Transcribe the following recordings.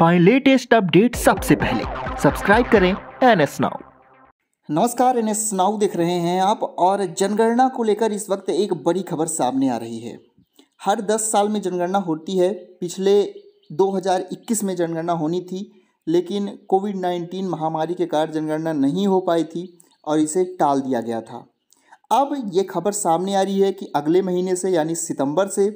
पाएं latest update सबसे पहले सब्सक्राइब करें एन एस नाउ नमस्कार एन एस नाउ देख रहे हैं आप और जनगणना को लेकर इस वक्त एक बड़ी खबर सामने आ रही है हर 10 साल में जनगणना होती है पिछले 2021 में जनगणना होनी थी लेकिन कोविड 19 महामारी के कारण जनगणना नहीं हो पाई थी और इसे टाल दिया गया था अब ये खबर सामने आ रही है कि अगले महीने से यानी सितंबर से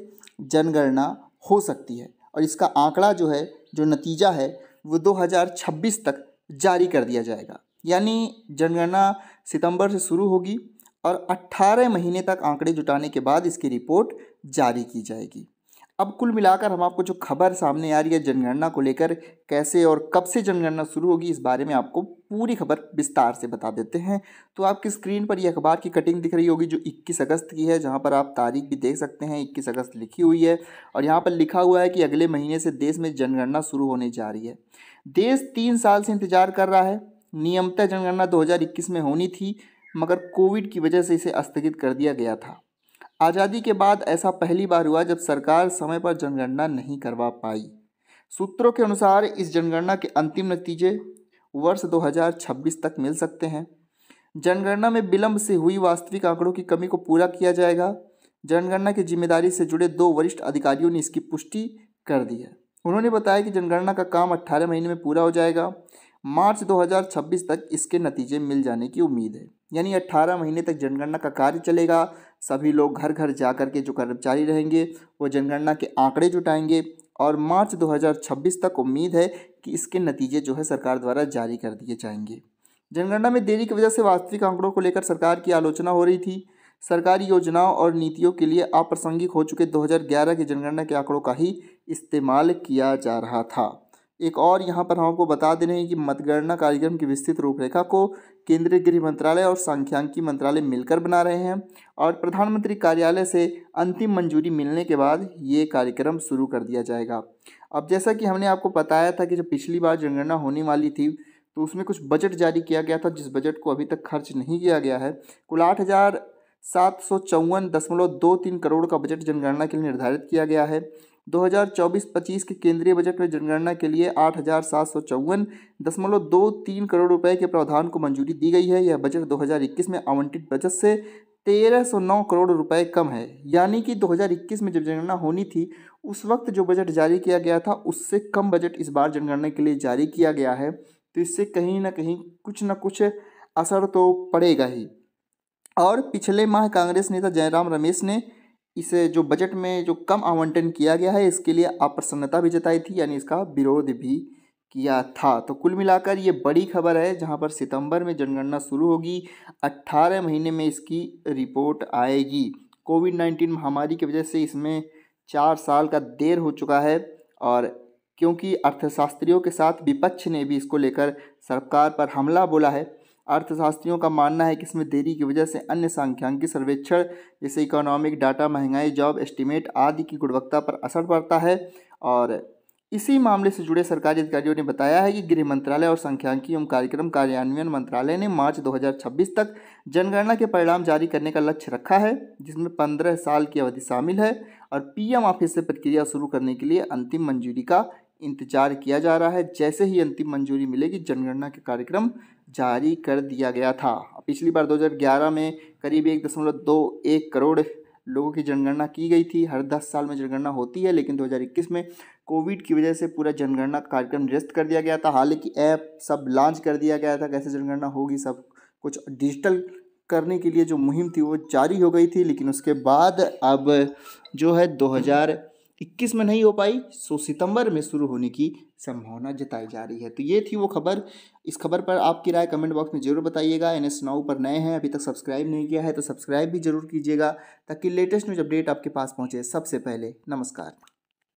जनगणना हो सकती है और इसका आंकड़ा जो है जो नतीजा है वो 2026 तक जारी कर दिया जाएगा यानी जनगणना सितंबर से शुरू होगी और 18 महीने तक आंकड़े जुटाने के बाद इसकी रिपोर्ट जारी की जाएगी अब कुल मिलाकर हम आपको जो खबर सामने आ रही है जनगणना को लेकर कैसे और कब से जनगणना शुरू होगी इस बारे में आपको पूरी खबर विस्तार से बता देते हैं तो आपकी स्क्रीन पर यह अखबार की कटिंग दिख रही होगी जो 21 अगस्त की है जहां पर आप तारीख भी देख सकते हैं 21 अगस्त लिखी हुई है और यहाँ पर लिखा हुआ है कि अगले महीने से देश में जनगणना शुरू होने जा रही है देश तीन साल से इंतजार कर रहा है नियमतः जनगणना दो में होनी थी मगर कोविड की वजह से इसे स्थगित कर दिया गया था आज़ादी के बाद ऐसा पहली बार हुआ जब सरकार समय पर जनगणना नहीं करवा पाई सूत्रों के अनुसार इस जनगणना के अंतिम नतीजे वर्ष 2026 तक मिल सकते हैं जनगणना में विलंब से हुई वास्तविक आंकड़ों की कमी को पूरा किया जाएगा जनगणना की जिम्मेदारी से जुड़े दो वरिष्ठ अधिकारियों ने इसकी पुष्टि कर दी है उन्होंने बताया कि जनगणना का काम 18 महीने में पूरा हो जाएगा मार्च 2026 तक इसके नतीजे मिल जाने की उम्मीद है यानी 18 महीने तक जनगणना का कार्य चलेगा सभी लोग घर घर जा कर के जो कर्मचारी रहेंगे वो जनगणना के आंकड़े जुटाएंगे और मार्च 2026 तक उम्मीद है कि इसके नतीजे जो है सरकार द्वारा जारी कर दिए जाएंगे जनगणना में देरी की वजह से वास्तविक आंकड़ों को लेकर सरकार की आलोचना हो रही थी सरकारी योजनाओं और नीतियों के लिए अप्रासंगिक हो चुके 2011 के जनगणना के आंकड़ों का ही इस्तेमाल किया जा रहा था एक और यहाँ पर हम आपको बता दे रहे हैं कि मतगणना कार्यक्रम की विस्तृत रूपरेखा को केंद्रीय गृह मंत्रालय और सांख्यिकी मंत्रालय मिलकर बना रहे हैं और प्रधानमंत्री कार्यालय से अंतिम मंजूरी मिलने के बाद ये कार्यक्रम शुरू कर दिया जाएगा अब जैसा कि हमने आपको बताया था कि जब पिछली बार जनगणना होने वाली थी तो उसमें कुछ बजट जारी किया गया था जिस बजट को अभी तक खर्च नहीं किया गया है कुल आठ हज़ार सात सौ चौवन दशमलव दो तीन करोड़ का बजट जनगणना के लिए निर्धारित किया गया है 2024-25 के केंद्रीय बजट में जनगणना के लिए आठ हजार सात सौ चौवन दशमलव दो तीन करोड़ रुपए के प्रावधान को मंजूरी दी गई है यह बजट 2021 में आवंटित बजट से तेरह सौ नौ करोड़ रुपए कम है यानी कि 2021 में जब जनगणना होनी थी उस वक्त जो बजट जारी किया गया था उससे कम बजट इस बार जनगणना के लिए जारी किया गया है तो इससे कहीं ना कहीं कुछ ना कुछ असर तो पड़ेगा ही और पिछले माह कांग्रेस नेता जयराम रमेश ने इस जो बजट में जो कम आवंटन किया गया है इसके लिए अप्रसन्नता भी जताई थी यानी इसका विरोध भी किया था तो कुल मिलाकर ये बड़ी खबर है जहां पर सितंबर में जनगणना शुरू होगी 18 महीने में इसकी रिपोर्ट आएगी कोविड 19 महामारी की वजह से इसमें चार साल का देर हो चुका है और क्योंकि अर्थशास्त्रियों के साथ विपक्ष ने भी इसको लेकर सरकार पर हमला बोला है अर्थशास्त्रियों का मानना है कि इसमें देरी की वजह से अन्य सांख्यिकी सर्वेक्षण जैसे इकोनॉमिक डाटा महंगाई जॉब एस्टिमेट आदि की गुणवत्ता पर असर पड़ता है और इसी मामले से जुड़े सरकारी अधिकारियों ने बताया है कि गृह मंत्रालय और सांख्यिकी एवं कार्यक्रम कार्यान्वयन मंत्रालय ने मार्च 2026 तक जनगणना के परिणाम जारी करने का लक्ष्य रखा है जिसमें 15 साल की अवधि शामिल है और पीएम ऑफिस से प्रक्रिया शुरू करने के लिए अंतिम मंजूरी का इंतजार किया जा रहा है जैसे ही अंतिम मंजूरी मिलेगी जनगणना के कार्यक्रम जारी कर दिया गया था पिछली बार 2011 में करीब एक दशमलव दो एक करोड़ लोगों की जनगणना की गई थी हर 10 साल में जनगणना होती है लेकिन 2021 में कोविड की वजह से पूरा जनगणना कार्यक्रम निरस्त कर दिया गया था हालांकि ऐप सब लॉन्च कर दिया गया था कैसे जनगणना होगी सब कुछ डिजिटल करने के लिए जो मुहिम थी वो जारी हो गई थी लेकिन उसके बाद अब जो है दो इक्कीस में नहीं हो पाई सो सितंबर में शुरू होने की संभावना जताई जा रही है तो ये थी वो खबर इस खबर पर आपकी राय कमेंट बॉक्स में जरूर बताइएगा एन एस नाउ पर नए हैं अभी तक सब्सक्राइब नहीं किया है तो सब्सक्राइब भी जरूर कीजिएगा ताकि लेटेस्ट न्यूज अपडेट आपके पास पहुँचे सबसे पहले नमस्कार